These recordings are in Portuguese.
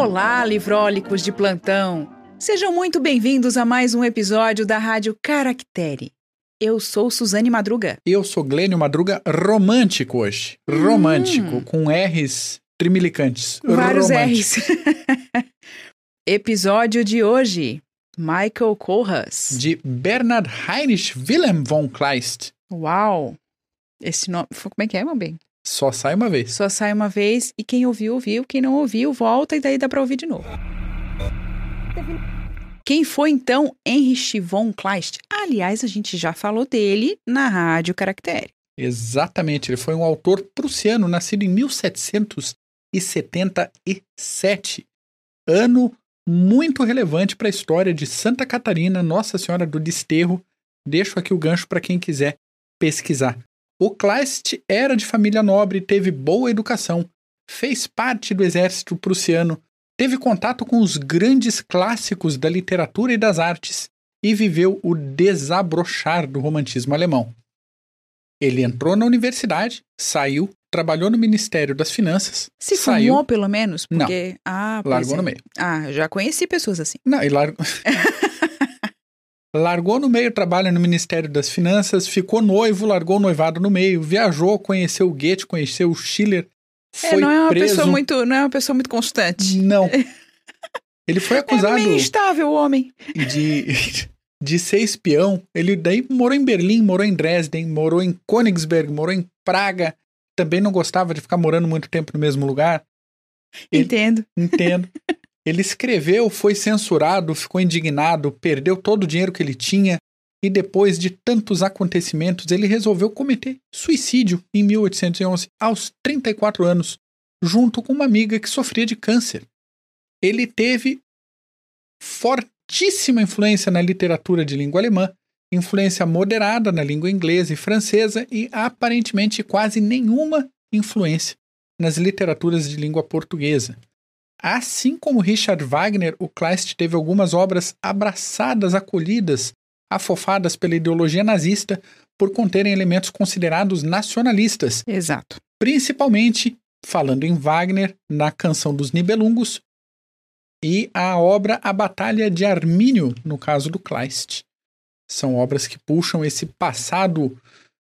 Olá, livrólicos de plantão! Sejam muito bem-vindos a mais um episódio da Rádio Caractere. Eu sou Suzane Madruga. Eu sou Glênio Madruga, romântico hoje. Romântico, hum. com R's trimilicantes. Vários romântico. R's. Episódio de hoje, Michael Corras. De Bernard Heinrich Wilhelm von Kleist. Uau! Esse nome. Como é que é, meu bem? Só sai uma vez. Só sai uma vez e quem ouviu, ouviu. Quem não ouviu, volta e daí dá para ouvir de novo. Quem foi então Henrich von Kleist? Aliás, a gente já falou dele na Rádio Caractere. Exatamente, ele foi um autor prussiano, nascido em 1777, ano muito relevante para a história de Santa Catarina, Nossa Senhora do Desterro. Deixo aqui o gancho para quem quiser pesquisar. O Kleist era de família nobre e teve boa educação, fez parte do exército prussiano, teve contato com os grandes clássicos da literatura e das artes e viveu o desabrochar do romantismo alemão. Ele entrou na universidade, saiu, trabalhou no Ministério das Finanças. Se saiu... formou, pelo menos? Porque... Não. Ah, largou é. no meio. Ah, já conheci pessoas assim. Não, e largou. Largou no meio trabalho no Ministério das Finanças, ficou noivo, largou o noivado no meio, viajou, conheceu o Goethe, conheceu o Schiller. É, foi é, não é uma preso. pessoa muito, não é uma pessoa muito constante. Não. É Ele foi acusado. É meio instável o homem. De de ser espião. Ele daí morou em Berlim, morou em Dresden, morou em Königsberg, morou em Praga. Também não gostava de ficar morando muito tempo no mesmo lugar. Ele, entendo. Entendo. Ele escreveu, foi censurado, ficou indignado, perdeu todo o dinheiro que ele tinha e depois de tantos acontecimentos, ele resolveu cometer suicídio em 1811, aos 34 anos, junto com uma amiga que sofria de câncer. Ele teve fortíssima influência na literatura de língua alemã, influência moderada na língua inglesa e francesa e aparentemente quase nenhuma influência nas literaturas de língua portuguesa. Assim como Richard Wagner, o Kleist teve algumas obras abraçadas, acolhidas, afofadas pela ideologia nazista por conterem elementos considerados nacionalistas. Exato. Principalmente, falando em Wagner, na Canção dos Nibelungos e a obra A Batalha de Armínio, no caso do Kleist. São obras que puxam esse passado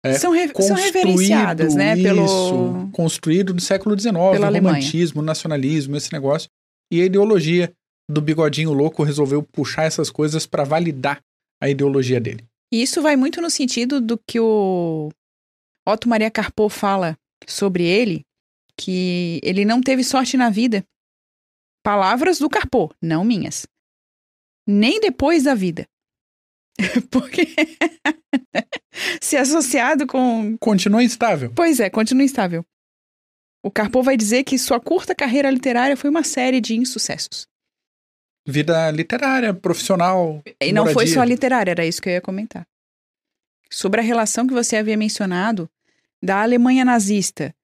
é, são, re são reverenciadas, né? Isso, pelo... Construído no século XIX, o romantismo, o nacionalismo, esse negócio. E a ideologia do bigodinho louco resolveu puxar essas coisas para validar a ideologia dele. E isso vai muito no sentido do que o Otto Maria Carpo fala sobre ele, que ele não teve sorte na vida. Palavras do Carpo, não minhas. Nem depois da vida. Porque se associado com. Continua instável. Pois é, continua instável. O Carpo vai dizer que sua curta carreira literária foi uma série de insucessos. Vida literária, profissional. E não moradia. foi só literária, era isso que eu ia comentar. Sobre a relação que você havia mencionado da Alemanha nazista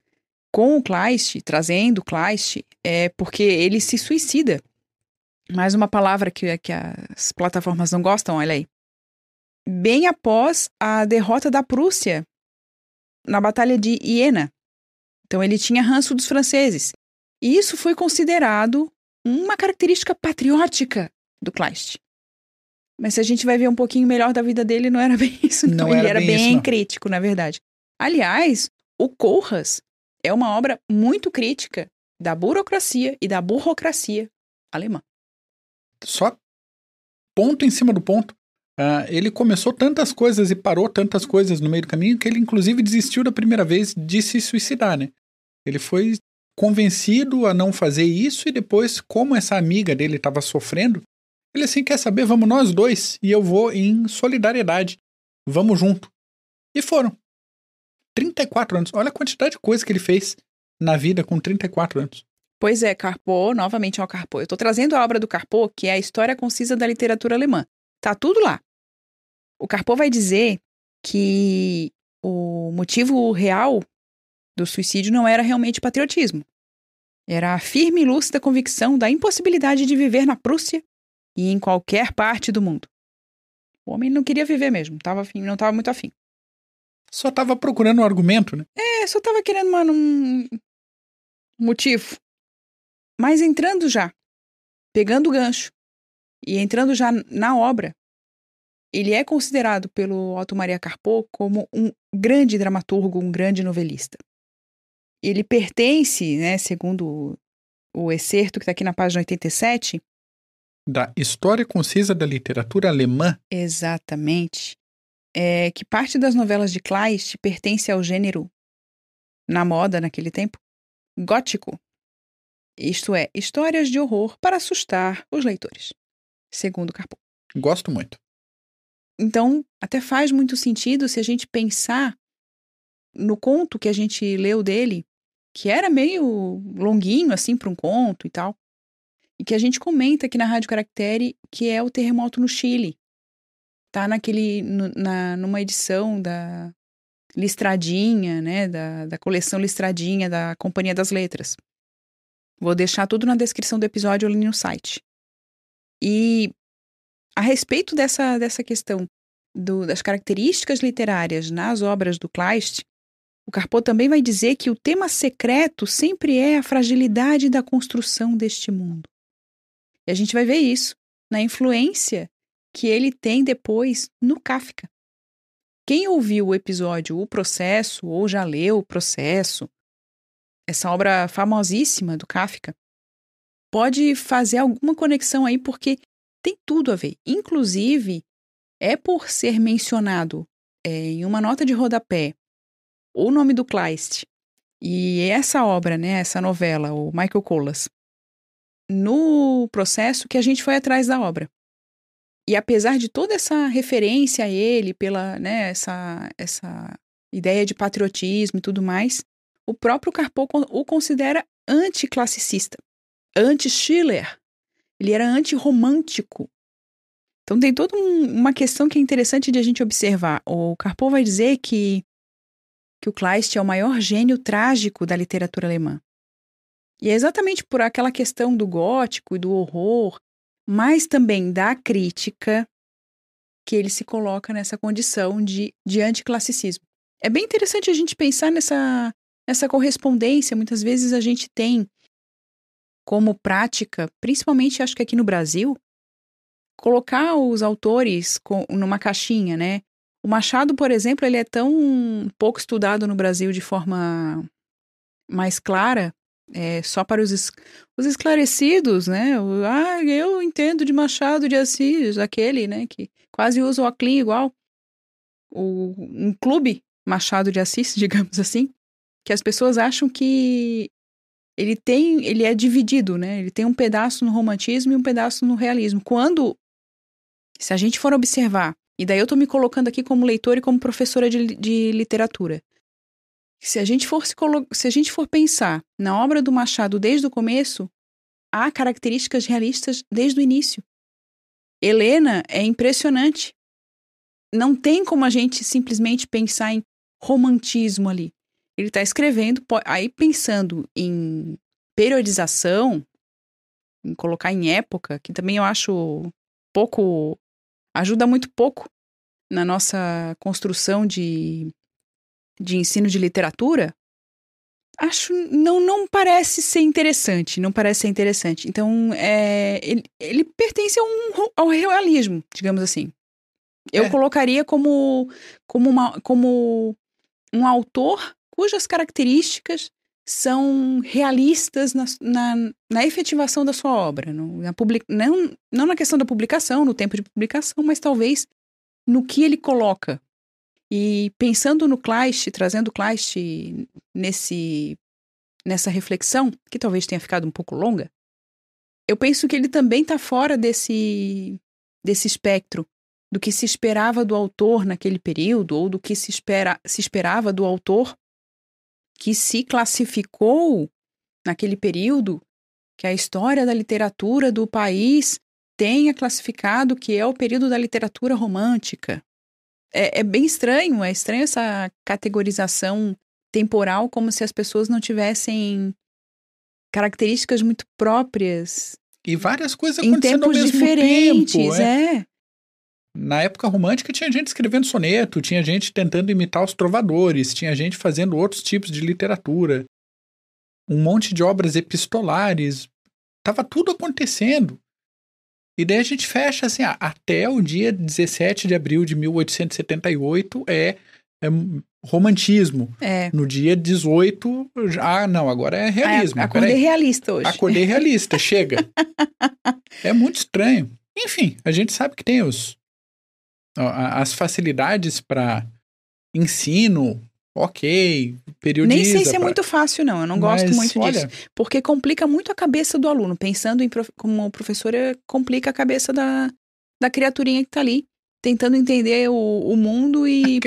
com o Kleist, trazendo o Kleist, é porque ele se suicida. Mais uma palavra que, é, que as plataformas não gostam, olha aí bem após a derrota da Prússia na Batalha de Iena. Então ele tinha ranço dos franceses. E isso foi considerado uma característica patriótica do Kleist. Mas se a gente vai ver um pouquinho melhor da vida dele, não era bem isso. Não, não ele era, bem, isso, crítico, na verdade. Aliás, o Corras é uma obra muito crítica da burocracia e da burocracia alemã. Só ponto em cima do ponto. Uh, ele começou tantas coisas e parou tantas coisas no meio do caminho que ele, inclusive, desistiu da primeira vez de se suicidar, né? Ele foi convencido a não fazer isso e depois, como essa amiga dele estava sofrendo, ele assim quer saber, vamos nós dois e eu vou em solidariedade, vamos junto. E foram. 34 anos. Olha a quantidade de coisa que ele fez na vida com 34 anos. Pois é, Carpo, novamente ao o Carpo. Eu estou trazendo a obra do Carpo, que é a História Concisa da Literatura Alemã. Tá tudo lá. O Carpo vai dizer que o motivo real do suicídio não era realmente patriotismo. Era a firme e lúcida convicção da impossibilidade de viver na Prússia e em qualquer parte do mundo. O homem não queria viver mesmo, tava afim, não estava muito afim. Só estava procurando um argumento, né? É, só estava querendo um motivo. Mas entrando já, pegando o gancho e entrando já na obra, ele é considerado pelo Otto Maria Carpo como um grande dramaturgo, um grande novelista. Ele pertence, né, segundo o excerto que está aqui na página 87, da História Concisa da Literatura Alemã. Exatamente. É que parte das novelas de Kleist pertence ao gênero, na moda naquele tempo, gótico. Isto é, histórias de horror para assustar os leitores, segundo Carpo. Gosto muito. Então, até faz muito sentido se a gente pensar no conto que a gente leu dele, que era meio longuinho, assim, para um conto e tal, e que a gente comenta aqui na Rádio Caractere, que é o terremoto no Chile. Tá naquele, na, numa edição da Listradinha, né, da, da coleção Listradinha, da Companhia das Letras. Vou deixar tudo na descrição do episódio ali no site. E a respeito dessa, dessa questão do, das características literárias nas obras do Kleist, o Carpot também vai dizer que o tema secreto sempre é a fragilidade da construção deste mundo. E a gente vai ver isso na influência que ele tem depois no Kafka. Quem ouviu o episódio O Processo ou já leu O Processo, essa obra famosíssima do Kafka, pode fazer alguma conexão aí, porque tem tudo a ver. Inclusive, é por ser mencionado é, em uma nota de rodapé o nome do Kleist e essa obra, né, essa novela, o Michael Collas, no processo que a gente foi atrás da obra. E apesar de toda essa referência a ele, pela né, essa, essa ideia de patriotismo e tudo mais, o próprio Carpo o considera anticlassicista, anti-Schiller, ele era antirromântico. Então tem toda um, uma questão que é interessante de a gente observar. O Carpo vai dizer que, que o Kleist é o maior gênio trágico da literatura alemã. E é exatamente por aquela questão do gótico e do horror, mas também da crítica, que ele se coloca nessa condição de, de anticlassicismo. É bem interessante a gente pensar nessa, nessa correspondência. Muitas vezes a gente tem como prática, principalmente acho que aqui no Brasil, colocar os autores com, numa caixinha, né? O Machado, por exemplo, ele é tão pouco estudado no Brasil de forma mais clara, é, só para os, es, os esclarecidos, né? O, ah, eu entendo de Machado de Assis, aquele, né, que quase usa o Oclin igual. O, um clube Machado de Assis, digamos assim, que as pessoas acham que ele tem, ele é dividido, né? Ele tem um pedaço no romantismo e um pedaço no realismo. Quando se a gente for observar, e daí eu tô me colocando aqui como leitor e como professora de, de literatura. Se a, gente for se, se a gente for pensar na obra do Machado desde o começo, há características realistas desde o início. Helena é impressionante. Não tem como a gente simplesmente pensar em romantismo ali. Ele está escrevendo, aí pensando em periodização, em colocar em época, que também eu acho pouco. ajuda muito pouco na nossa construção de, de ensino de literatura. Acho não não parece ser interessante, não parece ser interessante. Então é, ele, ele pertence um, ao realismo, digamos assim. Eu é. colocaria como como uma, como um autor cujas características são realistas na, na, na efetivação da sua obra. No, na public, não, não na questão da publicação, no tempo de publicação, mas talvez no que ele coloca. E pensando no Kleist, trazendo Kleist nesse, nessa reflexão, que talvez tenha ficado um pouco longa, eu penso que ele também está fora desse, desse espectro do que se esperava do autor naquele período ou do que se, espera, se esperava do autor que se classificou naquele período, que a história da literatura do país tenha classificado que é o período da literatura romântica. É, é bem estranho, é estranho essa categorização temporal, como se as pessoas não tivessem características muito próprias. E várias coisas acontecendo em tempos ao mesmo diferentes, tempo, é. é. Na época romântica tinha gente escrevendo soneto, tinha gente tentando imitar os trovadores, tinha gente fazendo outros tipos de literatura, um monte de obras epistolares, tava tudo acontecendo. E daí a gente fecha assim, ah, até o dia 17 de abril de 1878 é, é romantismo. É. No dia 18, ah, não, agora é realismo. Ah, acordei realista hoje. Acordei realista, chega. É muito estranho. Enfim, a gente sabe que tem os então, as facilidades para ensino, ok, periodiza. Nem sei se é muito fácil, não. Eu não Mas, gosto muito olha... disso. Porque complica muito a cabeça do aluno. Pensando em prof... como professora, complica a cabeça da, da criaturinha que está ali, tentando entender o, o mundo e,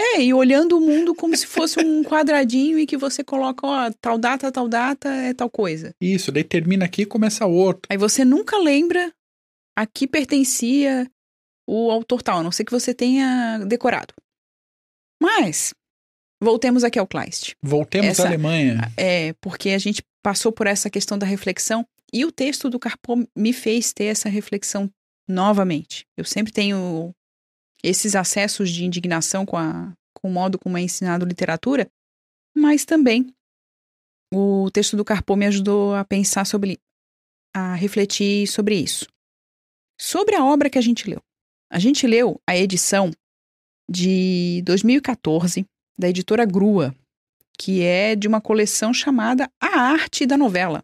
É, e olhando o mundo como se fosse um quadradinho e que você coloca, ó, tal data, tal data, é tal coisa. Isso, determina termina aqui e começa outro. Aí você nunca lembra a que pertencia o autor tal, a não ser que você tenha decorado. Mas, voltemos aqui ao Kleist. Voltemos essa, à Alemanha. É, porque a gente passou por essa questão da reflexão e o texto do Carpo me fez ter essa reflexão novamente. Eu sempre tenho esses acessos de indignação com, a, com o modo como é ensinado literatura, mas também o texto do Carpo me ajudou a pensar sobre, a refletir sobre isso. Sobre a obra que a gente leu. A gente leu a edição de 2014 da editora Grua, que é de uma coleção chamada A Arte da Novela.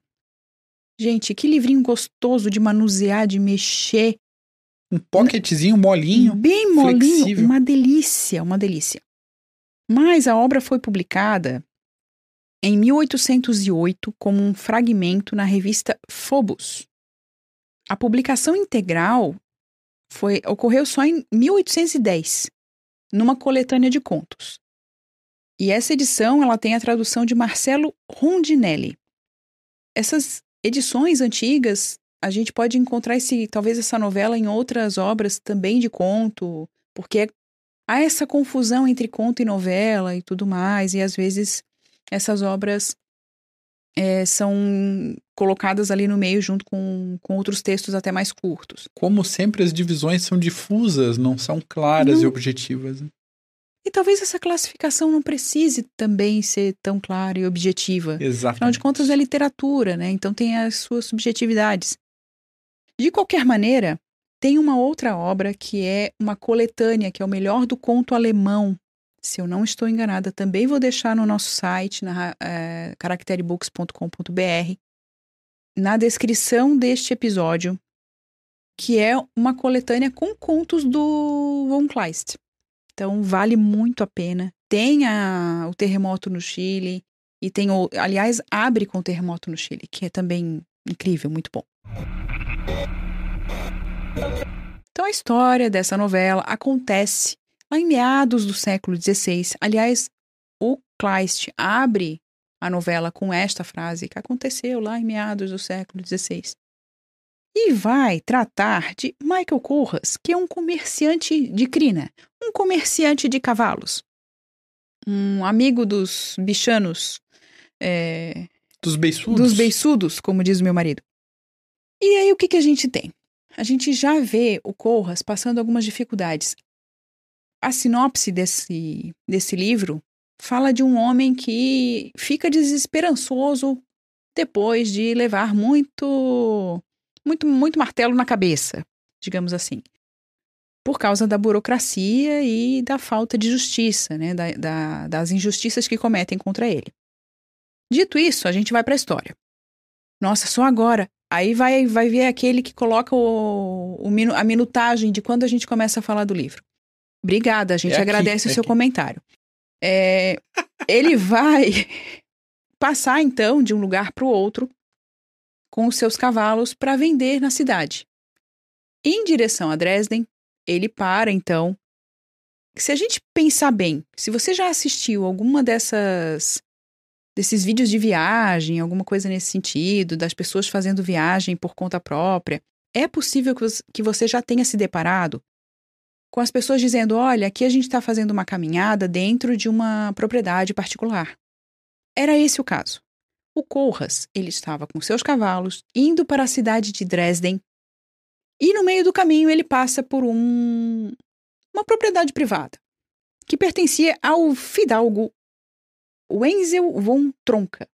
Gente, que livrinho gostoso de manusear, de mexer. Um pocketzinho molinho. Bem flexível. molinho, uma delícia, uma delícia. Mas a obra foi publicada em 1808 como um fragmento na revista Phobos. A publicação integral foi ocorreu só em 1810, numa coletânea de contos. E essa edição ela tem a tradução de Marcelo Rondinelli. Essas edições antigas, a gente pode encontrar esse, talvez essa novela em outras obras também de conto, porque há essa confusão entre conto e novela e tudo mais, e às vezes essas obras é, são colocadas ali no meio junto com, com outros textos até mais curtos. Como sempre, as divisões são difusas, não são claras não. e objetivas. Né? E talvez essa classificação não precise também ser tão clara e objetiva. Exatamente. Afinal de contas, é literatura, né? Então tem as suas subjetividades. De qualquer maneira, tem uma outra obra que é uma coletânea, que é o melhor do conto alemão se eu não estou enganada, também vou deixar no nosso site, na é, eh, caracterebooks.com.br, na descrição deste episódio, que é uma coletânea com contos do Von Kleist. Então, vale muito a pena. Tem a, o terremoto no Chile, e tem, o, aliás, abre com o terremoto no Chile, que é também incrível, muito bom. Então, a história dessa novela acontece Lá em meados do século XVI, aliás, o Kleist abre a novela com esta frase que aconteceu lá em meados do século XVI. E vai tratar de Michael Corras, que é um comerciante de crina, um comerciante de cavalos, um amigo dos bichanos. É, dos beiçudos. Dos beiçudos, como diz meu marido. E aí o que, que a gente tem? A gente já vê o Corras passando algumas dificuldades a sinopse desse, desse livro fala de um homem que fica desesperançoso depois de levar muito, muito, muito martelo na cabeça, digamos assim, por causa da burocracia e da falta de justiça, né, da, da, das injustiças que cometem contra ele. Dito isso, a gente vai para a história. Nossa, só agora. Aí vai, vai ver aquele que coloca o, o, a minutagem de quando a gente começa a falar do livro. Obrigada, a gente é agradece aqui, o é seu aqui. comentário. É, ele vai passar então de um lugar para o outro com os seus cavalos para vender na cidade. Em direção a Dresden, ele para então. Se a gente pensar bem, se você já assistiu alguma dessas desses vídeos de viagem, alguma coisa nesse sentido, das pessoas fazendo viagem por conta própria, é possível que você já tenha se deparado com as pessoas dizendo: olha, aqui a gente está fazendo uma caminhada dentro de uma propriedade particular. Era esse o caso. O Corras, ele estava com seus cavalos indo para a cidade de Dresden e no meio do caminho ele passa por um, uma propriedade privada que pertencia ao fidalgo Wenzel von Tronka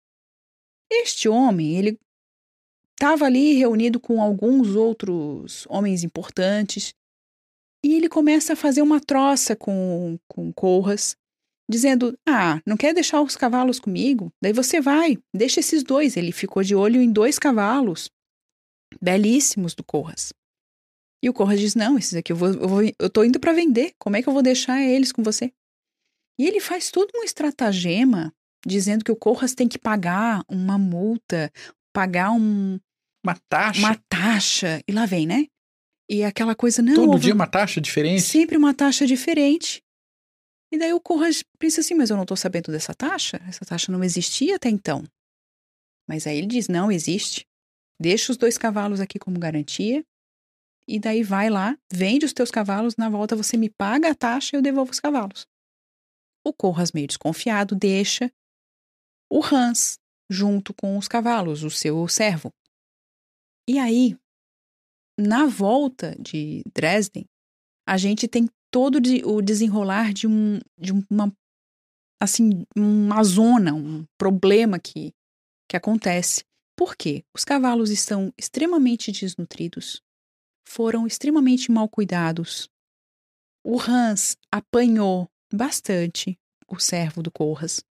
Este homem, ele estava ali reunido com alguns outros homens importantes e ele começa a fazer uma troça com, com Corras, dizendo: Ah, não quer deixar os cavalos comigo? Daí você vai, deixa esses dois. Ele ficou de olho em dois cavalos belíssimos do Corras. E o Corras diz: Não, esses aqui eu, estou eu, eu indo para vender, como é que eu vou deixar eles com você? E ele faz tudo um estratagema dizendo que o Corras tem que pagar uma multa, pagar um, uma taxa. Uma taxa. E lá vem, né? E aquela coisa, não. Todo dia uma taxa diferente? Sempre uma taxa diferente. E daí o corras pensa assim, mas eu não estou sabendo dessa taxa? Essa taxa não existia até então. Mas aí ele diz, não existe. Deixa os dois cavalos aqui como garantia. E daí vai lá, vende os teus cavalos, na volta você me paga a taxa e eu devolvo os cavalos. O Corras, meio desconfiado, deixa o Hans junto com os cavalos, o seu servo. E aí, na volta de Dresden, a gente tem todo o desenrolar de, um, de uma assim uma zona, um problema que, que acontece. Por quê? Os cavalos estão extremamente desnutridos, foram extremamente mal cuidados. O Hans apanhou bastante o servo do Corras,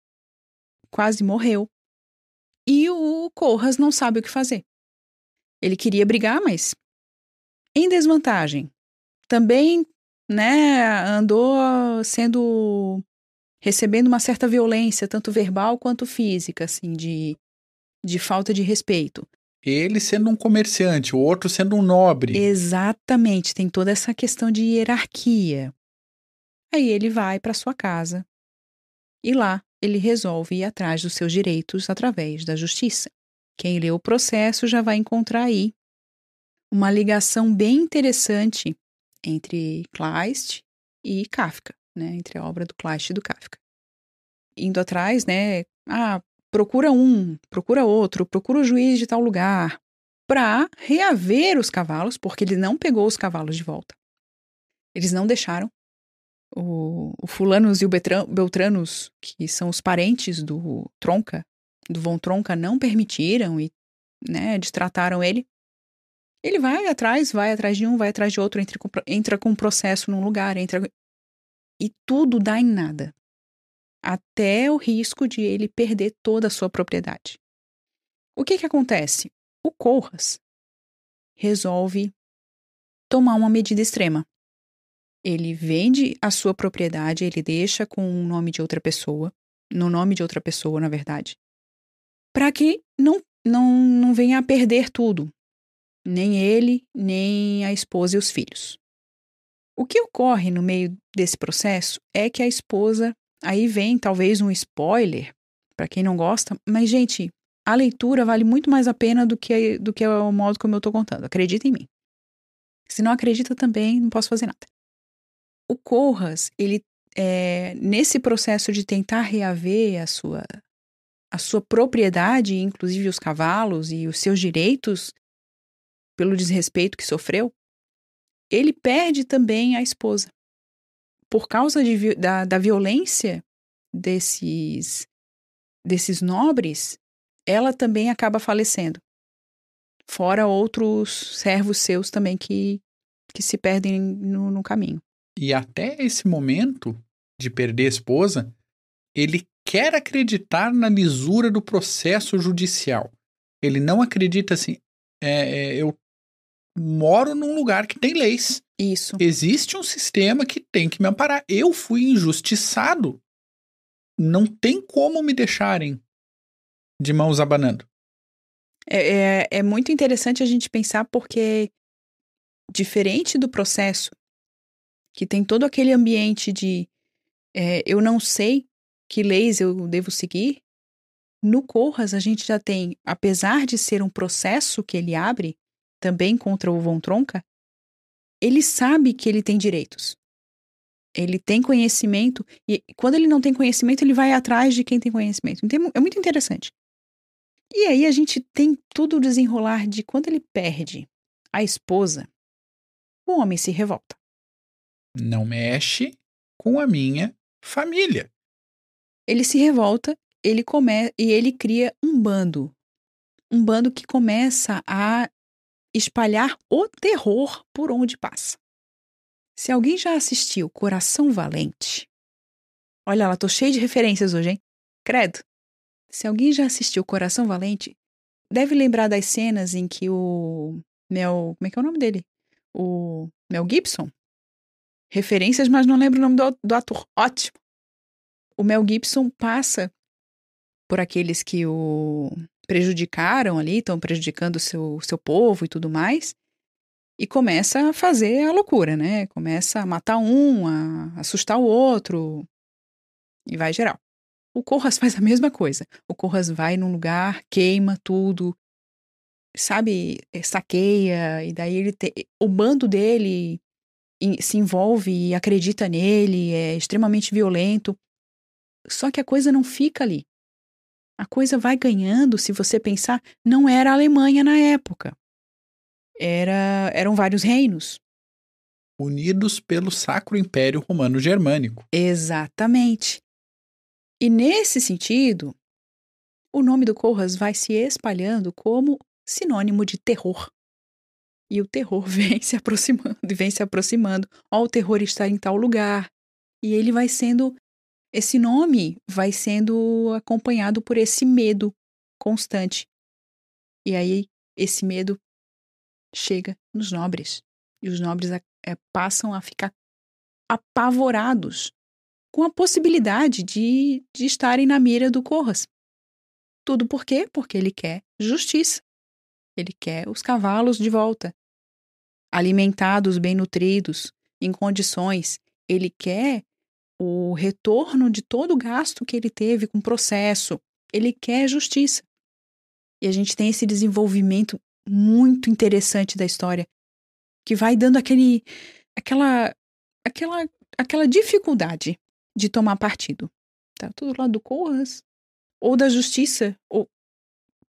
quase morreu. E o Corras não sabe o que fazer. Ele queria brigar, mas em desvantagem. Também, né, andou sendo recebendo uma certa violência, tanto verbal quanto física, assim, de, de falta de respeito. Ele sendo um comerciante, o outro sendo um nobre. Exatamente, tem toda essa questão de hierarquia. Aí ele vai para sua casa e lá ele resolve ir atrás dos seus direitos através da justiça. Quem lê o processo já vai encontrar aí uma ligação bem interessante entre Kleist e Kafka, né, entre a obra do Kleist e do Kafka. Indo atrás, né, ah, procura um, procura outro, procura o juiz de tal lugar, para reaver os cavalos, porque ele não pegou os cavalos de volta. Eles não deixaram. O, o Fulanos e o Betran, Beltranos, que são os parentes do Tronca, do Von Tronca, não permitiram e né, destrataram ele. Ele vai atrás, vai atrás de um, vai atrás de outro, entra com, entra com um processo num lugar, entra. E tudo dá em nada. Até o risco de ele perder toda a sua propriedade. O que, que acontece? O Corras resolve tomar uma medida extrema. Ele vende a sua propriedade, ele deixa com o nome de outra pessoa, no nome de outra pessoa, na verdade, para que não, não, não venha a perder tudo, nem ele, nem a esposa e os filhos. O que ocorre no meio desse processo é que a esposa, aí vem talvez um spoiler para quem não gosta, mas gente, a leitura vale muito mais a pena do que do que o modo como eu estou contando. Acredita em mim. Se não acredita também, não posso fazer nada. O Corras, ele é, nesse processo de tentar reaver a sua a sua propriedade, inclusive os cavalos e os seus direitos, pelo desrespeito que sofreu, ele perde também a esposa. Por causa de, da, da violência desses, desses nobres, ela também acaba falecendo. Fora outros servos seus também que, que se perdem no, no caminho. E até esse momento de perder a esposa, ele quer acreditar na lisura do processo judicial. Ele não acredita assim, é, é, eu moro num lugar que tem leis. Isso. Existe um sistema que tem que me amparar. Eu fui injustiçado. Não tem como me deixarem de mãos abanando. É, é, é muito interessante a gente pensar porque, diferente do processo, que tem todo aquele ambiente de é, eu não sei que leis eu devo seguir, no Corras, a gente já tem, apesar de ser um processo que ele abre, também contra o Von Tronca, ele sabe que ele tem direitos. Ele tem conhecimento, e quando ele não tem conhecimento, ele vai atrás de quem tem conhecimento. Então, é, é muito interessante. E aí a gente tem tudo o desenrolar de quando ele perde a esposa, o homem se revolta. Não mexe com a minha família. Ele se revolta ele come e ele cria um bando, um bando que começa a espalhar o terror por onde passa. Se alguém já assistiu Coração Valente, olha lá, tô cheio de referências hoje, hein? Credo. Se alguém já assistiu Coração Valente, deve lembrar das cenas em que o Mel, como é que é o nome dele? O Mel Gibson. Referências, mas não lembro o nome do, do ator. Ótimo. O Mel Gibson passa por aqueles que o prejudicaram ali, estão prejudicando o seu, seu povo e tudo mais, e começa a fazer a loucura, né? Começa a matar um, a assustar o outro, e vai geral. O Corras faz a mesma coisa. O Corras vai num lugar, queima tudo, sabe, eh, saqueia, e daí ele te... o bando dele se envolve e acredita nele, é extremamente violento. Só que a coisa não fica ali. A coisa vai ganhando, se você pensar, não era a Alemanha na época. Era, eram vários reinos. Unidos pelo Sacro Império Romano Germânico. Exatamente. E nesse sentido, o nome do Corras vai se espalhando como sinônimo de terror. E o terror vem se aproximando e vem se aproximando. ao o terror estar em tal lugar. E ele vai sendo esse nome vai sendo acompanhado por esse medo constante. E aí esse medo chega nos nobres. E os nobres é, passam a ficar apavorados com a possibilidade de, de estarem na mira do Corras. Tudo por quê? Porque ele quer justiça. Ele quer os cavalos de volta. Alimentados, bem nutridos, em condições. Ele quer o retorno de todo o gasto que ele teve com o processo. Ele quer justiça. E a gente tem esse desenvolvimento muito interessante da história que vai dando aquele aquela aquela aquela dificuldade de tomar partido. Tá todo lado do Corras ou da justiça, ou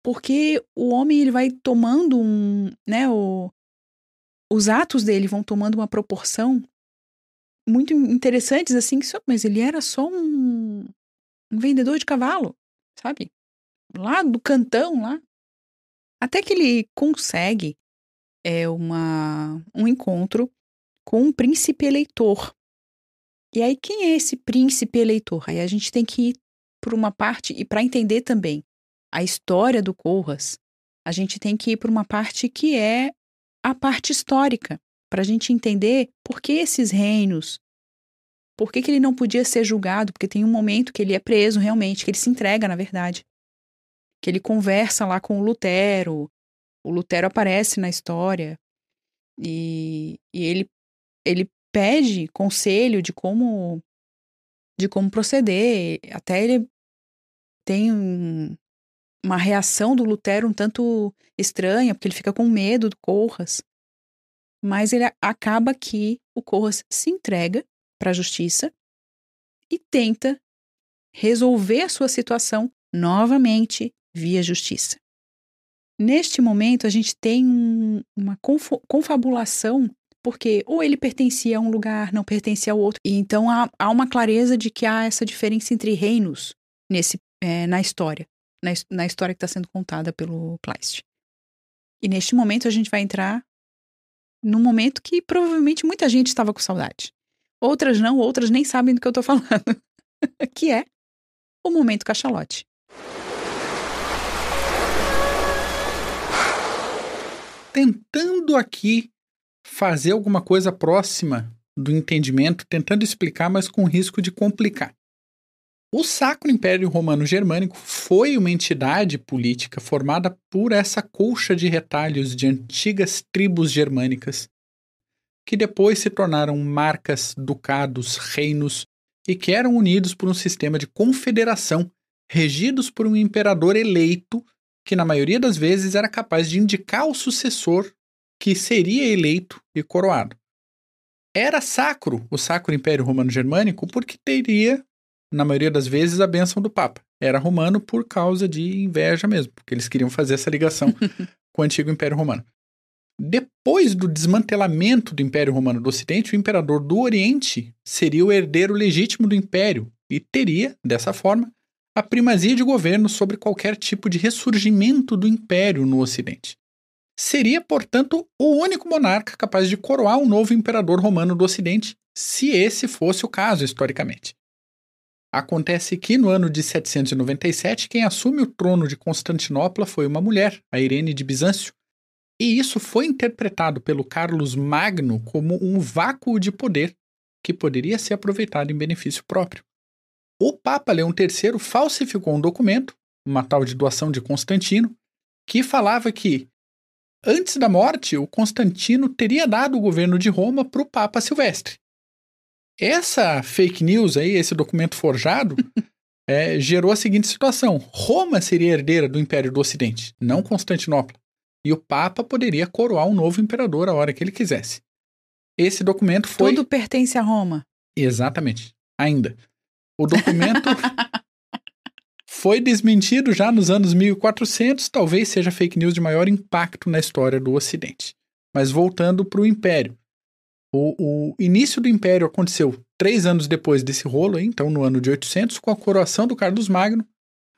porque o homem ele vai tomando um, né, o, os atos dele vão tomando uma proporção muito interessantes, assim, que mas ele era só um, um vendedor de cavalo, sabe? Lá do cantão, lá. Até que ele consegue é uma, um encontro com um príncipe eleitor. E aí, quem é esse príncipe eleitor? Aí a gente tem que ir por uma parte, e para entender também a história do Corras, a gente tem que ir por uma parte que é a parte histórica para a gente entender por que esses reinos, por que, que ele não podia ser julgado, porque tem um momento que ele é preso realmente, que ele se entrega, na verdade, que ele conversa lá com o Lutero, o Lutero aparece na história e, e ele, ele pede conselho de como de como proceder, até ele tem um, uma reação do Lutero um tanto estranha, porque ele fica com medo do Corras mas ele acaba que o Corras se entrega para a justiça e tenta resolver a sua situação novamente via justiça. Neste momento, a gente tem um, uma confabulação, porque ou ele pertencia a um lugar, não pertencia ao outro, e então há, há uma clareza de que há essa diferença entre reinos nesse, é, na história, na, na história que está sendo contada pelo Kleist. E neste momento, a gente vai entrar num momento que provavelmente muita gente estava com saudade. Outras não, outras nem sabem do que eu estou falando, que é o momento cachalote. Tentando aqui fazer alguma coisa próxima do entendimento, tentando explicar, mas com risco de complicar. O Sacro Império Romano Germânico foi uma entidade política formada por essa colcha de retalhos de antigas tribos germânicas, que depois se tornaram marcas, ducados, reinos e que eram unidos por um sistema de confederação, regidos por um imperador eleito, que na maioria das vezes era capaz de indicar o sucessor que seria eleito e coroado. Era sacro o Sacro Império Romano Germânico porque teria na maioria das vezes, a benção do Papa. Era romano por causa de inveja mesmo, porque eles queriam fazer essa ligação com o antigo Império Romano. Depois do desmantelamento do Império Romano do Ocidente, o imperador do Oriente seria o herdeiro legítimo do império e teria, dessa forma, a primazia de governo sobre qualquer tipo de ressurgimento do império no Ocidente. Seria, portanto, o único monarca capaz de coroar um novo imperador romano do Ocidente, se esse fosse o caso historicamente. Acontece que, no ano de 797, quem assume o trono de Constantinopla foi uma mulher, a Irene de Bizâncio, e isso foi interpretado pelo Carlos Magno como um vácuo de poder que poderia ser aproveitado em benefício próprio. O Papa Leão III falsificou um documento, uma tal de doação de Constantino, que falava que, antes da morte, o Constantino teria dado o governo de Roma para o Papa Silvestre. Essa fake news aí, esse documento forjado, é, gerou a seguinte situação: Roma seria herdeira do Império do Ocidente, não Constantinopla, e o Papa poderia coroar um novo imperador a hora que ele quisesse. Esse documento foi. Tudo pertence a Roma. Exatamente. Ainda. O documento foi desmentido já nos anos 1400, talvez seja fake news de maior impacto na história do Ocidente. Mas voltando para o Império. O, o, início do Império aconteceu três anos depois desse rolo, então no ano de 800, com a coroação do Carlos Magno.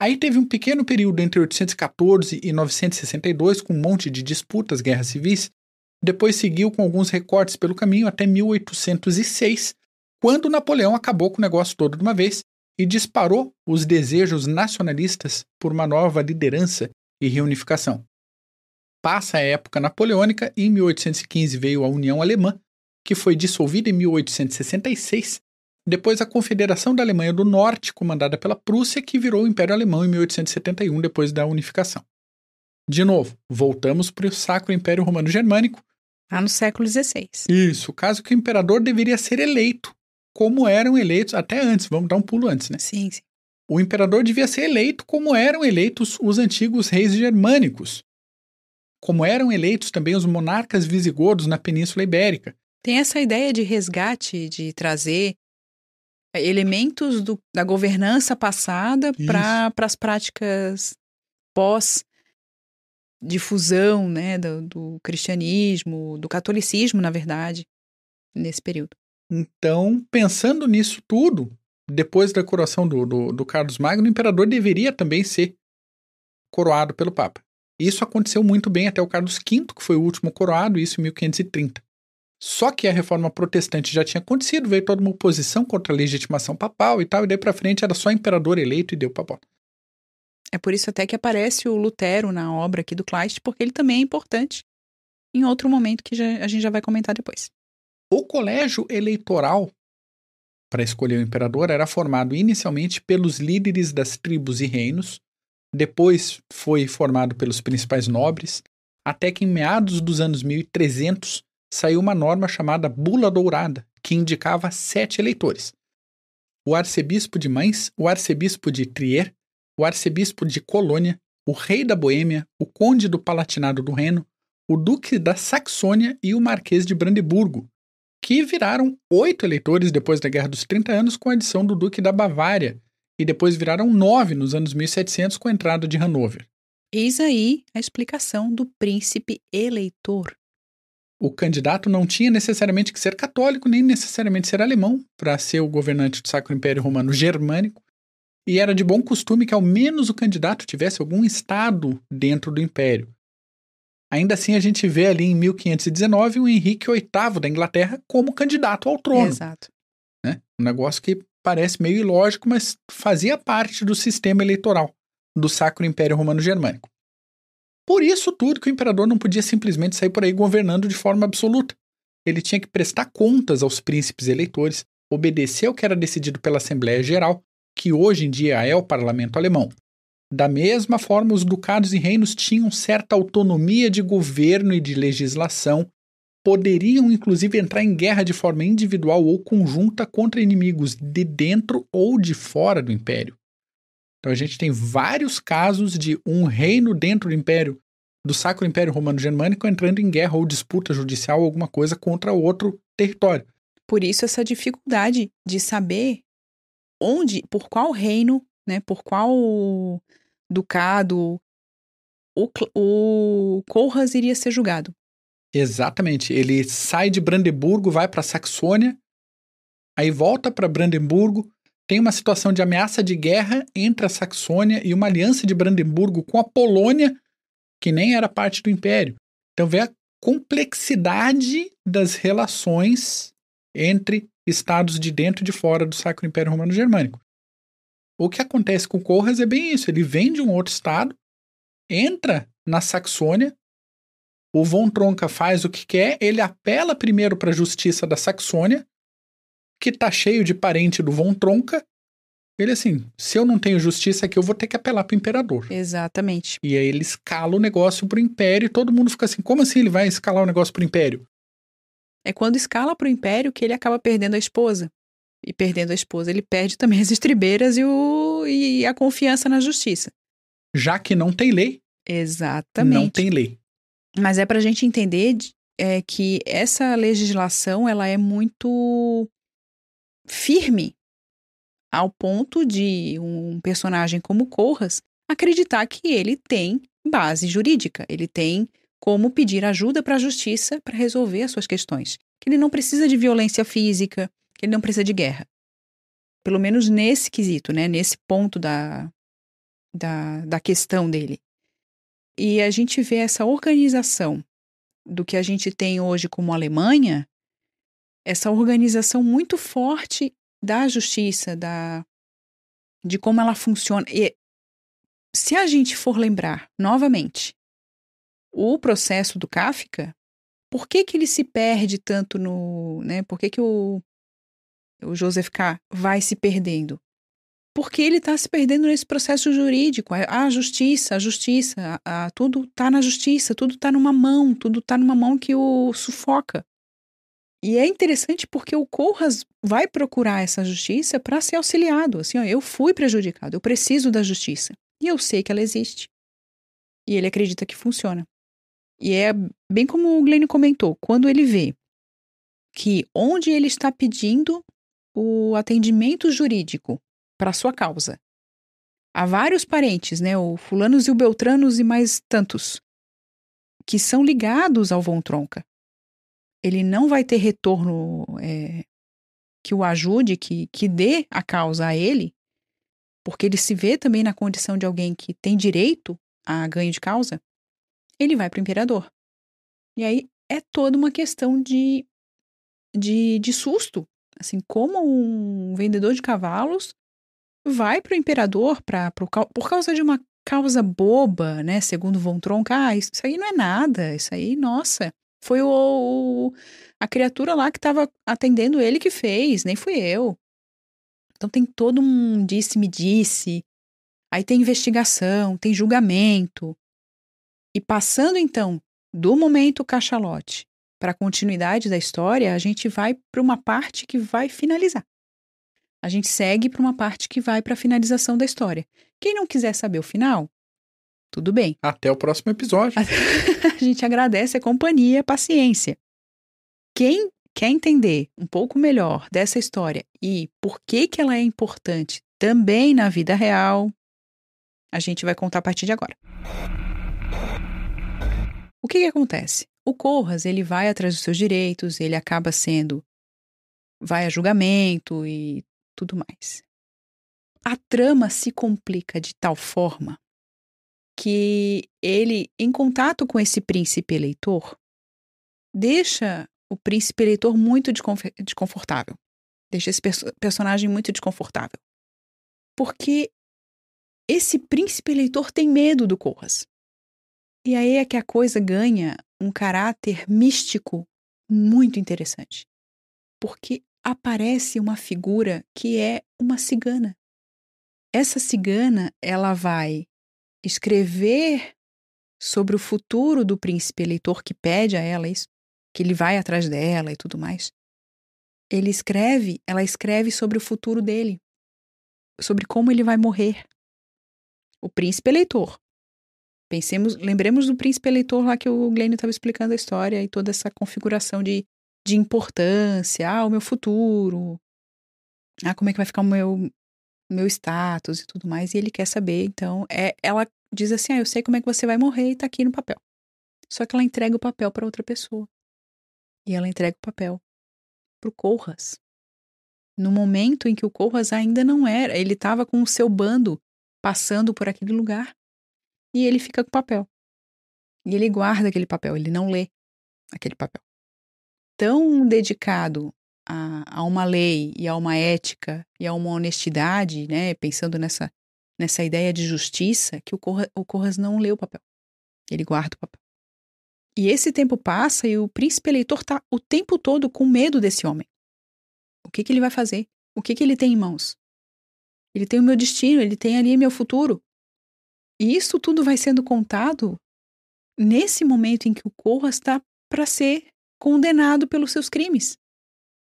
Aí teve um pequeno período entre 814 e 962, com um monte de disputas, guerras civis. Depois seguiu com alguns recortes pelo caminho até 1806, quando Napoleão acabou com o negócio todo de uma vez e disparou os desejos nacionalistas por uma nova liderança e reunificação. Passa a época napoleônica e em 1815 veio a União Alemã, que foi dissolvida em 1866, depois a Confederação da Alemanha do Norte, comandada pela Prússia, que virou o Império Alemão em 1871, depois da unificação. De novo, voltamos para o Sacro Império Romano Germânico. Lá no século XVI. Isso, caso que o imperador deveria ser eleito, como eram eleitos até antes, vamos dar um pulo antes, né? Sim, sim. O imperador devia ser eleito como eram eleitos os antigos reis germânicos, como eram eleitos também os monarcas visigodos na Península Ibérica, tem essa ideia de resgate, de trazer elementos do, da governança passada para as práticas pós difusão né, do, do, cristianismo, do catolicismo, na verdade, nesse período. Então, pensando nisso tudo, depois da coroação do, do, do Carlos Magno, o imperador deveria também ser coroado pelo Papa. Isso aconteceu muito bem até o Carlos V, que foi o último coroado, isso em 1530. Só que a reforma protestante já tinha acontecido, veio toda uma oposição contra a legitimação papal e tal, e daí para frente era só imperador eleito e deu pra bola. É por isso até que aparece o Lutero na obra aqui do Kleist, porque ele também é importante em outro momento que já, a gente já vai comentar depois. O colégio eleitoral para escolher o imperador era formado inicialmente pelos líderes das tribos e reinos, depois foi formado pelos principais nobres, até que em meados dos anos 1300 saiu uma norma chamada Bula Dourada, que indicava sete eleitores: o arcebispo de Mães, o arcebispo de Trier, o arcebispo de Colônia, o rei da Boêmia, o conde do Palatinado do Reno, o duque da Saxônia e o marquês de Brandeburgo, que viraram oito eleitores depois da Guerra dos 30 Anos com a adição do duque da Bavária, e depois viraram nove nos anos 1700 com a entrada de Hanover. Eis aí a explicação do príncipe eleitor o candidato não tinha necessariamente que ser católico, nem necessariamente ser alemão, para ser o governante do Sacro Império Romano Germânico, e era de bom costume que ao menos o candidato tivesse algum estado dentro do império. Ainda assim, a gente vê ali em 1519 o Henrique VIII da Inglaterra como candidato ao trono. Exato. Né? Um negócio que parece meio ilógico, mas fazia parte do sistema eleitoral do Sacro Império Romano Germânico. Por isso tudo que o imperador não podia simplesmente sair por aí governando de forma absoluta. Ele tinha que prestar contas aos príncipes eleitores, obedecer ao que era decidido pela Assembleia Geral, que hoje em dia é o parlamento alemão. Da mesma forma, os ducados e reinos tinham certa autonomia de governo e de legislação, poderiam inclusive entrar em guerra de forma individual ou conjunta contra inimigos de dentro ou de fora do império. Então a gente tem vários casos de um reino dentro do império, do Sacro Império Romano-Germânico, entrando em guerra ou disputa judicial ou alguma coisa contra outro território. Por isso essa dificuldade de saber onde, por qual reino, né, por qual ducado o, o Kohlhaas iria ser julgado. Exatamente. Ele sai de Brandeburgo, vai para Saxônia, aí volta para Brandeburgo, tem uma situação de ameaça de guerra entre a Saxônia e uma aliança de Brandemburgo com a Polônia, que nem era parte do Império. Então vê a complexidade das relações entre estados de dentro e de fora do Sacro Império Romano Germânico. O que acontece com Corras é bem isso, ele vem de um outro estado, entra na Saxônia, o Von Tronca faz o que quer, ele apela primeiro para a justiça da Saxônia, que tá cheio de parente do Von Tronca. Ele assim, se eu não tenho justiça aqui, eu vou ter que apelar pro imperador. Exatamente. E aí ele escala o negócio pro império e todo mundo fica assim, como assim ele vai escalar o negócio pro império? É quando escala pro império que ele acaba perdendo a esposa. E perdendo a esposa, ele perde também as estribeiras e, o, e a confiança na justiça. Já que não tem lei. Exatamente. Não tem lei. Mas é pra gente entender é, que essa legislação, ela é muito firme ao ponto de um personagem como Corras acreditar que ele tem base jurídica, ele tem como pedir ajuda para a justiça para resolver as suas questões, que ele não precisa de violência física, que ele não precisa de guerra. Pelo menos nesse quesito, né? nesse ponto da, da, da questão dele. E a gente vê essa organização do que a gente tem hoje como Alemanha essa organização muito forte da justiça, da de como ela funciona. E se a gente for lembrar novamente o processo do Kafka, por que, que ele se perde tanto no. Né, por que, que o, o Joseph K. vai se perdendo? Porque ele está se perdendo nesse processo jurídico. É, a justiça, a justiça, a, a, tudo está na justiça, tudo está numa mão, tudo está numa mão que o sufoca. E é interessante porque o Corras vai procurar essa justiça para ser auxiliado. Assim, ó, eu fui prejudicado, eu preciso da justiça. E eu sei que ela existe. E ele acredita que funciona. E é bem como o Glenn comentou: quando ele vê que onde ele está pedindo o atendimento jurídico para sua causa, há vários parentes, né? O Fulanos e o Beltranos e mais tantos, que são ligados ao Von Tronca ele não vai ter retorno é, que o ajude, que, que dê a causa a ele, porque ele se vê também na condição de alguém que tem direito a ganho de causa, ele vai para o imperador. E aí é toda uma questão de, de, de susto. Assim, como um vendedor de cavalos vai para o imperador pra, pro, por causa de uma causa boba, né? Segundo Von troncar, ah, isso aí não é nada, isso aí, nossa, foi o, o a criatura lá que estava atendendo ele que fez, nem fui eu. Então tem todo um disse-me disse. Aí tem investigação, tem julgamento. E passando então do momento cachalote para a continuidade da história, a gente vai para uma parte que vai finalizar. A gente segue para uma parte que vai para a finalização da história. Quem não quiser saber o final, tudo bem. Até o próximo episódio. A gente agradece a companhia, a paciência. Quem quer entender um pouco melhor dessa história e por que, que ela é importante também na vida real, a gente vai contar a partir de agora. O que, que acontece? O Corras ele vai atrás dos seus direitos, ele acaba sendo vai a julgamento e tudo mais. A trama se complica de tal forma que ele, em contato com esse príncipe eleitor, deixa o príncipe eleitor muito desconfortável. Deixa esse personagem muito desconfortável. Porque esse príncipe eleitor tem medo do Corras. E aí é que a coisa ganha um caráter místico muito interessante. Porque aparece uma figura que é uma cigana. Essa cigana, ela vai escrever sobre o futuro do príncipe eleitor que pede a ela isso, que ele vai atrás dela e tudo mais. Ele escreve, ela escreve sobre o futuro dele, sobre como ele vai morrer. O príncipe eleitor. Pensemos, lembremos do príncipe eleitor lá que o Glenn estava explicando a história e toda essa configuração de, de importância, ah, o meu futuro, ah, como é que vai ficar o meu, meu status e tudo mais, e ele quer saber. Então, é, ela diz assim: ah, eu sei como é que você vai morrer e tá aqui no papel. Só que ela entrega o papel para outra pessoa. E ela entrega o papel pro Corras. No momento em que o Corras ainda não era, ele estava com o seu bando passando por aquele lugar e ele fica com o papel. E ele guarda aquele papel, ele não lê aquele papel. Tão dedicado a, a uma lei e a uma ética e a uma honestidade, né, pensando nessa, nessa ideia de justiça, que o, Corra, o Corras não lê o papel. Ele guarda o papel. E esse tempo passa e o príncipe eleitor está o tempo todo com medo desse homem. O que, que ele vai fazer? O que, que ele tem em mãos? Ele tem o meu destino, ele tem ali meu futuro. E isso tudo vai sendo contado nesse momento em que o Corras está para ser condenado pelos seus crimes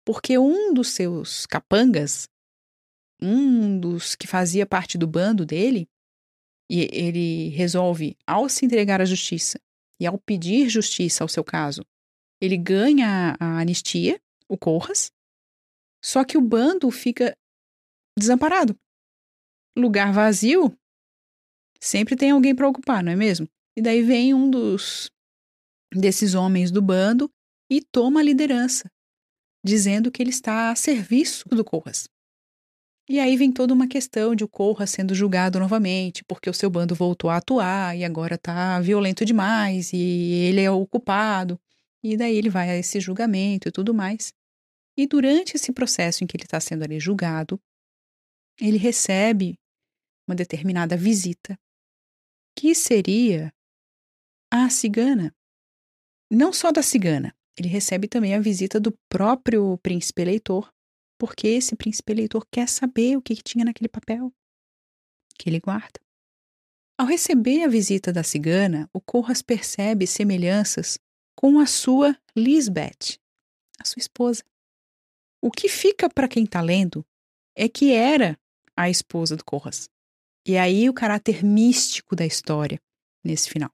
porque um dos seus capangas, um dos que fazia parte do bando dele, e ele resolve, ao se entregar à justiça e ao pedir justiça ao seu caso, ele ganha a anistia, o Corras, só que o bando fica desamparado. Lugar vazio, sempre tem alguém para ocupar, não é mesmo? E daí vem um dos desses homens do bando e toma a liderança dizendo que ele está a serviço do Corras. E aí vem toda uma questão de o Corras sendo julgado novamente, porque o seu bando voltou a atuar e agora está violento demais e ele é o culpado. E daí ele vai a esse julgamento e tudo mais. E durante esse processo em que ele está sendo ali julgado, ele recebe uma determinada visita, que seria a cigana. Não só da cigana, ele recebe também a visita do próprio príncipe eleitor, porque esse príncipe eleitor quer saber o que, que tinha naquele papel que ele guarda. Ao receber a visita da cigana, o Corras percebe semelhanças com a sua Lisbeth, a sua esposa. O que fica para quem está lendo é que era a esposa do Corras. E aí o caráter místico da história nesse final.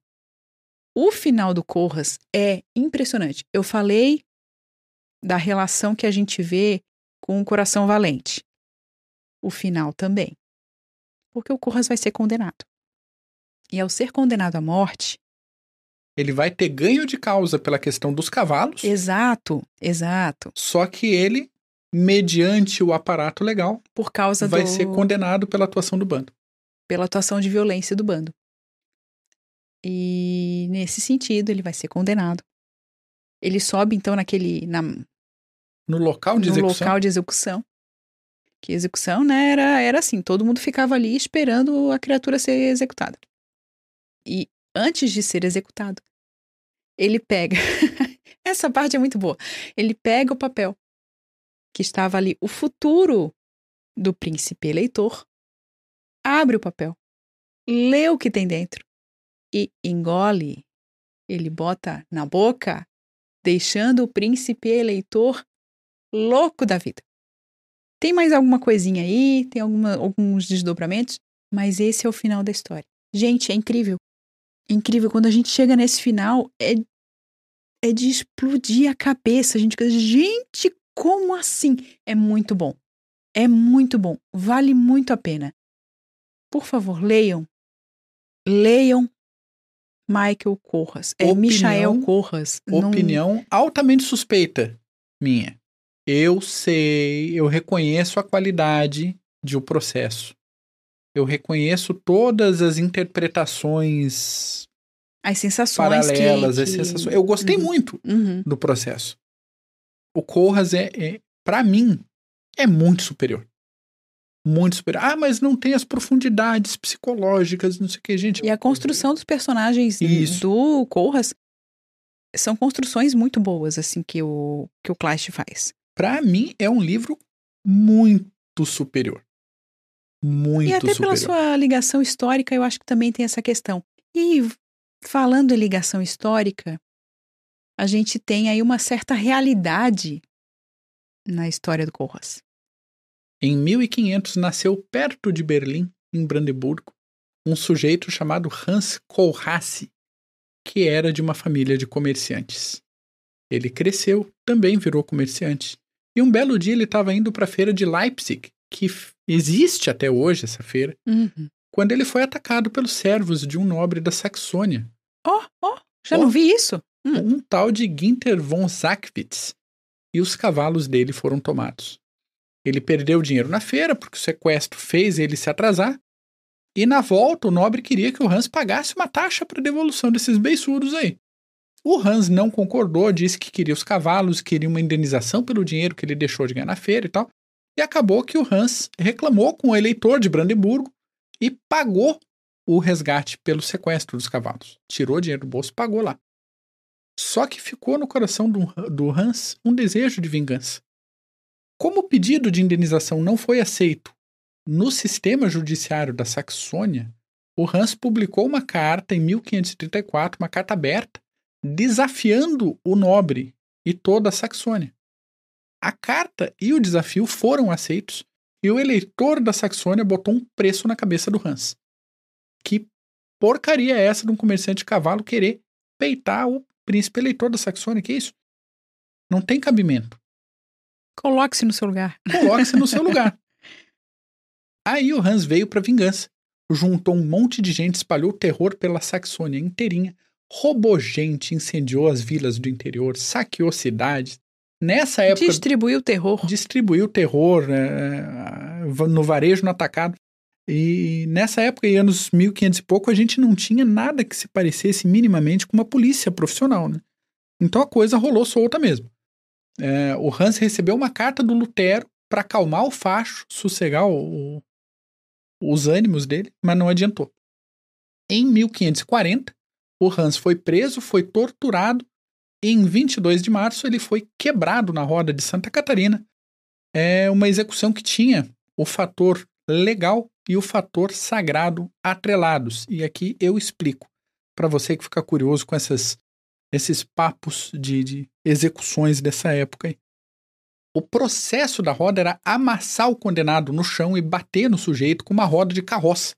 O final do Corras é impressionante. Eu falei da relação que a gente vê com o coração valente. O final também. Porque o Corras vai ser condenado. E ao ser condenado à morte, ele vai ter ganho de causa pela questão dos cavalos. Exato, exato. Só que ele, mediante o aparato legal, por causa vai do... ser condenado pela atuação do bando. Pela atuação de violência do bando. E nesse sentido, ele vai ser condenado. Ele sobe então naquele na, no local de no execução. local de execução. Que execução, né, era era assim, todo mundo ficava ali esperando a criatura ser executada. E antes de ser executado, ele pega Essa parte é muito boa. Ele pega o papel que estava ali, o futuro do príncipe eleitor, abre o papel, lê o que tem dentro e engole. Ele bota na boca, deixando o príncipe eleitor louco da vida. Tem mais alguma coisinha aí, tem alguma, alguns desdobramentos, mas esse é o final da história. Gente, é incrível. É incrível. Quando a gente chega nesse final, é, é de explodir a cabeça. A gente fica, gente, como assim? É muito bom. É muito bom. Vale muito a pena. Por favor, leiam. Leiam Michael Corras. É opinião, Michael Corras. Opinião altamente suspeita minha. Eu sei, eu reconheço a qualidade de o um processo. Eu reconheço todas as interpretações. As sensações. Paralelas, que, que... as sensações. Eu gostei uhum. muito uhum. do processo. O Corras é, é para mim, é muito superior muito superior. Ah, mas não tem as profundidades psicológicas, não sei o que, gente. E a construção dos personagens Isso. do Corras são construções muito boas, assim, que o, que o Clash faz. Para mim, é um livro muito superior. Muito superior. E até superior. pela sua ligação histórica, eu acho que também tem essa questão. E falando em ligação histórica, a gente tem aí uma certa realidade na história do Corras. Em 1500 nasceu perto de Berlim, em Brandeburgo, um sujeito chamado Hans Kohlhaas, que era de uma família de comerciantes. Ele cresceu, também virou comerciante. E um belo dia ele estava indo para a feira de Leipzig, que existe até hoje essa feira, uhum. quando ele foi atacado pelos servos de um nobre da Saxônia. Oh, oh, já oh, não vi isso? Hum. Um tal de Ginter von Sackwitz. E os cavalos dele foram tomados. Ele perdeu dinheiro na feira, porque o sequestro fez ele se atrasar. E na volta, o nobre queria que o Hans pagasse uma taxa para a devolução desses beiçudos aí. O Hans não concordou, disse que queria os cavalos, queria uma indenização pelo dinheiro que ele deixou de ganhar na feira e tal. E acabou que o Hans reclamou com o eleitor de Brandeburgo e pagou o resgate pelo sequestro dos cavalos. Tirou dinheiro do bolso, pagou lá. Só que ficou no coração do, do Hans um desejo de vingança. Como o pedido de indenização não foi aceito no sistema judiciário da Saxônia, o Hans publicou uma carta em 1534, uma carta aberta, desafiando o nobre e toda a Saxônia. A carta e o desafio foram aceitos e o eleitor da Saxônia botou um preço na cabeça do Hans. Que porcaria é essa de um comerciante de cavalo querer peitar o príncipe eleitor da Saxônia? Que isso? Não tem cabimento. Coloque-se no seu lugar. Coloque-se no seu lugar. Aí o Hans veio para vingança. Juntou um monte de gente, espalhou terror pela Saxônia inteirinha, roubou gente, incendiou as vilas do interior, saqueou cidades. Nessa época. Distribuiu terror. Distribuiu terror né, eh, no varejo, no atacado. E nessa época, em anos 1500 e pouco, a gente não tinha nada que se parecesse minimamente com uma polícia profissional, né? Então a coisa rolou solta mesmo é, o Hans recebeu uma carta do Lutero para acalmar o facho, sossegar o, o, os ânimos dele, mas não adiantou. Em 1540, o Hans foi preso, foi torturado e em 22 de março ele foi quebrado na roda de Santa Catarina. É uma execução que tinha o fator legal e o fator sagrado atrelados. E aqui eu explico para você que fica curioso com essas esses papos de, de execuções dessa época. Aí. O processo da roda era amassar o condenado no chão e bater no sujeito com uma roda de carroça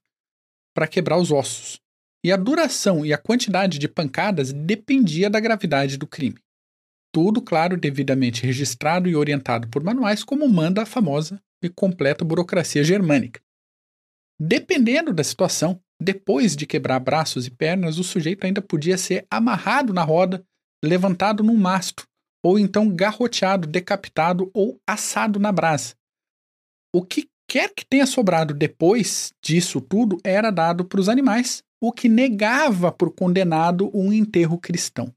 para quebrar os ossos. E a duração e a quantidade de pancadas dependia da gravidade do crime. Tudo, claro, devidamente registrado e orientado por manuais, como manda a famosa e completa burocracia germânica. Dependendo da situação, depois de quebrar braços e pernas, o sujeito ainda podia ser amarrado na roda, levantado num mastro, ou então garroteado, decapitado ou assado na brasa. O que quer que tenha sobrado depois disso tudo era dado para os animais, o que negava por condenado um enterro cristão.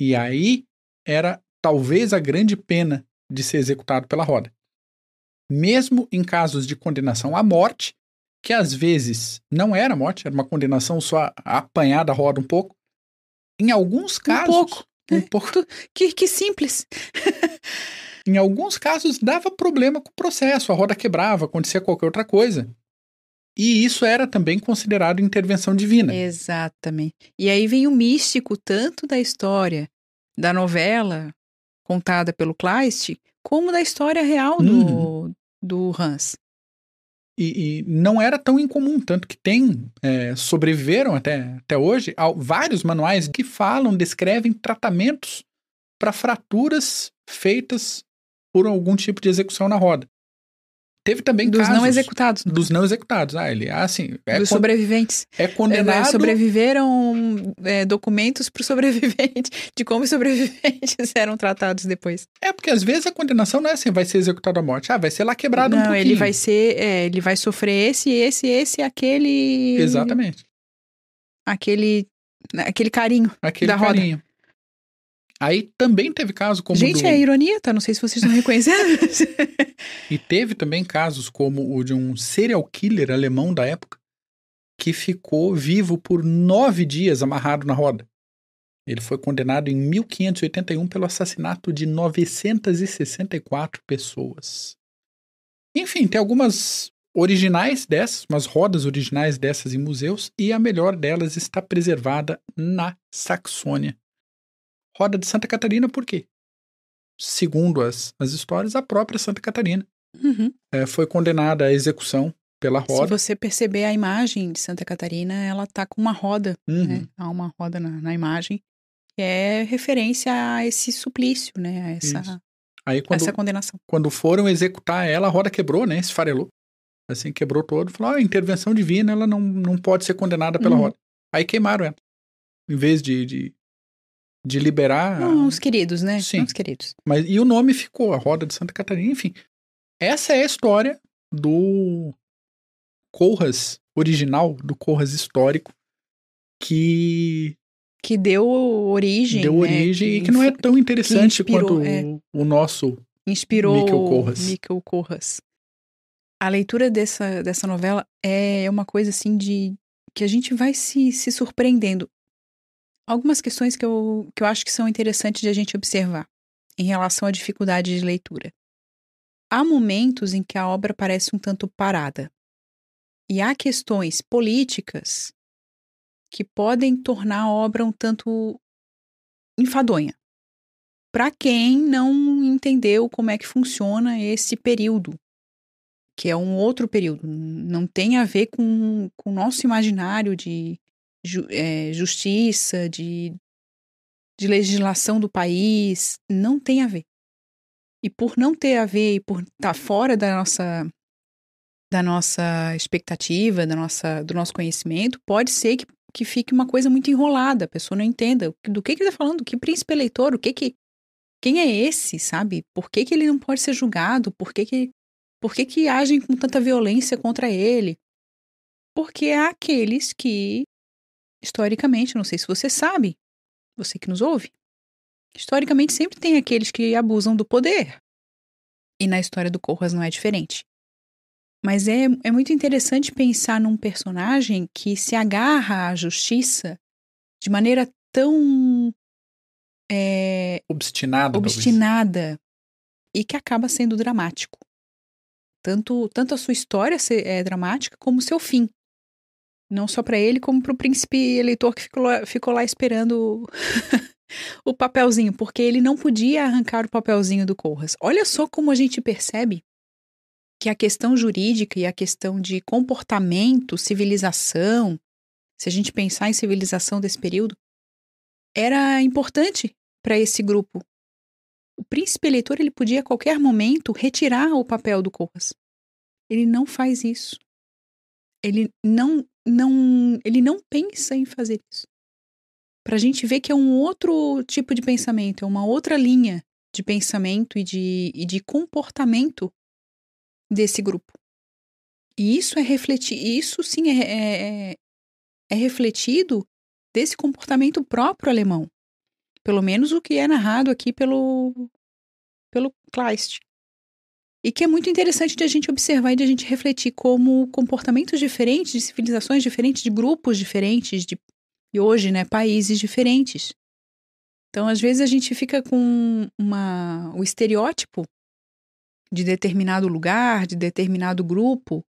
E aí era talvez a grande pena de ser executado pela roda. Mesmo em casos de condenação à morte, que às vezes não era morte, era uma condenação só apanhada roda um pouco. Em alguns casos. Um pouco. Um né? pouco. que, que simples. em alguns casos dava problema com o processo, a roda quebrava, acontecia qualquer outra coisa. E isso era também considerado intervenção divina. Exatamente. E aí vem o místico tanto da história da novela contada pelo Kleist, como da história real do, uhum. do Hans. E, e, não era tão incomum, tanto que tem, é, sobreviveram até, até hoje ao, vários manuais que falam, descrevem tratamentos para fraturas feitas por algum tipo de execução na roda. Teve também dos casos. Dos não executados. Né? Dos não executados. Ah, ele, assim. É dos con... sobreviventes. É condenado. É, sobreviveram é, documentos para o sobrevivente, de como os sobreviventes eram tratados depois. É, porque às vezes a condenação não é assim, vai ser executado à morte. Ah, vai ser lá quebrado não, um pouquinho. Não, ele vai ser. É, ele vai sofrer esse, esse, esse, aquele. Exatamente. Aquele. Aquele carinho. Aquele da carinho. Roda. Aí também teve caso como. Gente, do... é ironia, tá? Não sei se vocês estão reconhecendo. e teve também casos como o de um serial killer alemão da época que ficou vivo por nove dias amarrado na roda. Ele foi condenado em 1581 pelo assassinato de 964 pessoas. Enfim, tem algumas originais dessas, umas rodas originais dessas em museus, e a melhor delas está preservada na Saxônia, roda de Santa Catarina por quê? Segundo as, as histórias, a própria Santa Catarina uhum. é, foi condenada à execução pela roda. Se você perceber a imagem de Santa Catarina, ela tá com uma roda, uhum. né? Há uma roda na, na, imagem, que é referência a esse suplício, né? A essa, Aí, quando, essa condenação. Quando foram executar ela, a roda quebrou, né? Esfarelou. Assim, quebrou todo. Falou, ah, intervenção divina, ela não, não pode ser condenada pela uhum. roda. Aí queimaram ela. Em vez de, de de liberar. Não, uns queridos, né? Sim. Uns queridos. Mas, e o nome ficou, a Roda de Santa Catarina, enfim. Essa é a história do Corras original, do Corras histórico, que. Que deu origem. Deu né? origem né? que, e que não é tão interessante inspirou, quanto é, o nosso. Inspirou Mikkel Corras. Mikkel Corras. A leitura dessa, dessa novela é uma coisa assim de. que a gente vai se, se surpreendendo algumas questões que eu, que eu acho que são interessantes de a gente observar em relação à dificuldade de leitura. Há momentos em que a obra parece um tanto parada. E há questões políticas que podem tornar a obra um tanto enfadonha. Para quem não entendeu como é que funciona esse período, que é um outro período, não tem a ver com o nosso imaginário de ju é, justiça, de, de legislação do país, não tem a ver. E por não ter a ver e por estar tá fora da nossa da nossa expectativa, da nossa, do nosso conhecimento, pode ser que, que fique uma coisa muito enrolada, a pessoa não entenda do que, que ele está falando, que príncipe eleitor, o que que. Quem é esse, sabe? Por que, que ele não pode ser julgado? Por que, que, por que, que agem com tanta violência contra ele? Porque há aqueles que historicamente, não sei se você sabe, você que nos ouve, historicamente sempre tem aqueles que abusam do poder. E na história do Corras não é diferente. Mas é, é muito interessante pensar num personagem que se agarra à justiça de maneira tão. É, obstinada. Obstinada. E que acaba sendo dramático. Tanto, tanto a sua história é dramática como o seu fim. Não só para ele, como para o príncipe eleitor que ficou lá, ficou lá esperando o papelzinho, porque ele não podia arrancar o papelzinho do Corras. Olha só como a gente percebe que a questão jurídica e a questão de comportamento, civilização, se a gente pensar em civilização desse período, era importante para esse grupo. O príncipe eleitor ele podia a qualquer momento retirar o papel do Corras. Ele não faz isso. Ele não não, ele não pensa em fazer isso. Para a gente ver que é um outro tipo de pensamento, é uma outra linha de pensamento e de, e de comportamento desse grupo. E isso é refletir, isso sim é, é, é, é refletido desse comportamento próprio alemão. Pelo menos o que é narrado aqui pelo, pelo Kleist e que é muito interessante de a gente observar e de a gente refletir como comportamentos diferentes, de civilizações diferentes, de grupos diferentes, de, e hoje, né, países diferentes. Então, às vezes a gente fica com uma, o estereótipo de determinado lugar, de determinado grupo,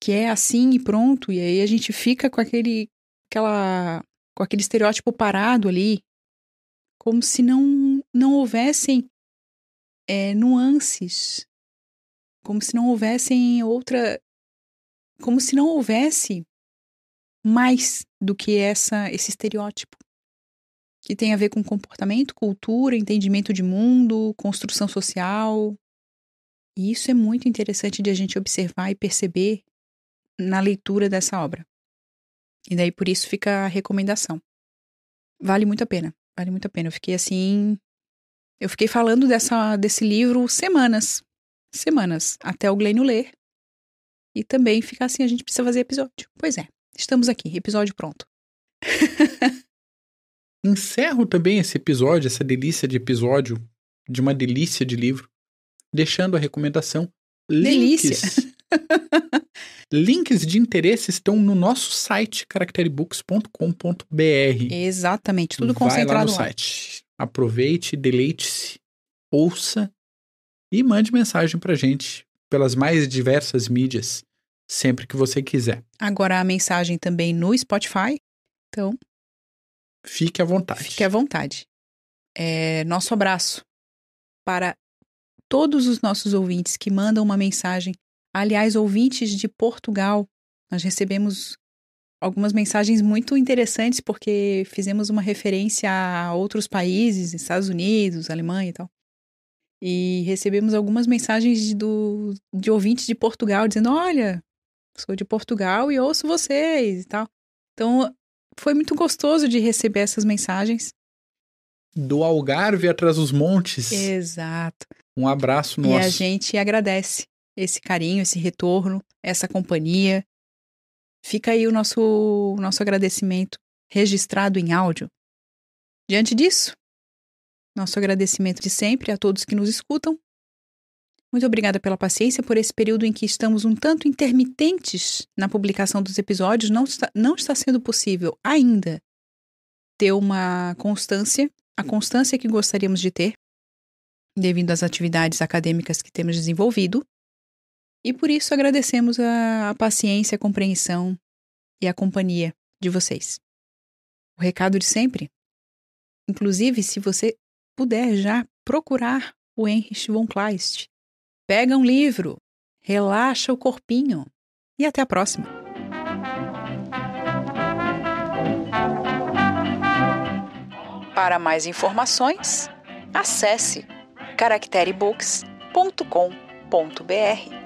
que é assim e pronto, e aí a gente fica com aquele, aquela, com aquele estereótipo parado ali, como se não, não houvessem é, nuances, como se não houvessem outra. como se não houvesse mais do que essa esse estereótipo que tem a ver com comportamento, cultura, entendimento de mundo, construção social. E isso é muito interessante de a gente observar e perceber na leitura dessa obra. E daí por isso fica a recomendação. Vale muito a pena, vale muito a pena. Eu fiquei assim, eu fiquei falando dessa desse livro semanas, semanas até o Glênio ler e também ficar assim, a gente precisa fazer episódio. Pois é, estamos aqui, episódio pronto. Encerro também esse episódio, essa delícia de episódio, de uma delícia de livro, deixando a recomendação. Delícia. Links, links de interesse estão no nosso site caracterebooks.com.br. Exatamente, tudo Vai concentrado lá no lá. site. Aproveite, deleite-se, ouça e mande mensagem para gente pelas mais diversas mídias, sempre que você quiser. Agora a mensagem também no Spotify. Então. Fique à vontade. Fique à vontade. É, nosso abraço para todos os nossos ouvintes que mandam uma mensagem. Aliás, ouvintes de Portugal, nós recebemos algumas mensagens muito interessantes porque fizemos uma referência a outros países, Estados Unidos, Alemanha e tal. E recebemos algumas mensagens de, do, de ouvintes de Portugal dizendo: Olha, sou de Portugal e ouço vocês e tal. Então, foi muito gostoso de receber essas mensagens. Do Algarve atrás dos montes. Exato. Um abraço nosso. E a gente agradece esse carinho, esse retorno, essa companhia. Fica aí o nosso, nosso agradecimento registrado em áudio. Diante disso, nosso agradecimento de sempre a todos que nos escutam. Muito obrigada pela paciência por esse período em que estamos um tanto intermitentes na publicação dos episódios. Não está, não está sendo possível ainda ter uma constância, a constância que gostaríamos de ter, devido às atividades acadêmicas que temos desenvolvido. E por isso agradecemos a, a paciência, a compreensão e a companhia de vocês. O recado de sempre. Inclusive, se você puder já procurar o Heinrich von Kleist. Pega um livro, relaxa o corpinho e até a próxima! Para mais informações, acesse caracterebooks.com.br.